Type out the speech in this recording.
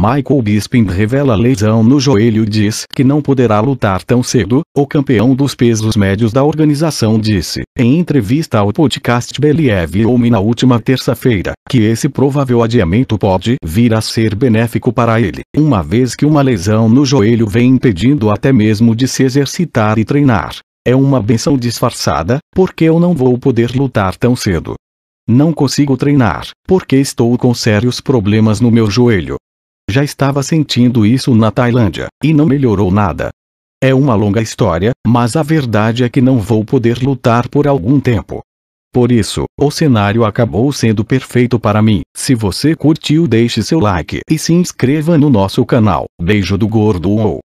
Michael Bisping revela lesão no joelho e diz que não poderá lutar tão cedo, o campeão dos pesos médios da organização disse, em entrevista ao podcast Believ Home na última terça-feira, que esse provável adiamento pode vir a ser benéfico para ele, uma vez que uma lesão no joelho vem impedindo até mesmo de se exercitar e treinar. É uma benção disfarçada, porque eu não vou poder lutar tão cedo. Não consigo treinar, porque estou com sérios problemas no meu joelho, já estava sentindo isso na Tailândia, e não melhorou nada. É uma longa história, mas a verdade é que não vou poder lutar por algum tempo. Por isso, o cenário acabou sendo perfeito para mim. Se você curtiu, deixe seu like e se inscreva no nosso canal. Beijo do Gordo.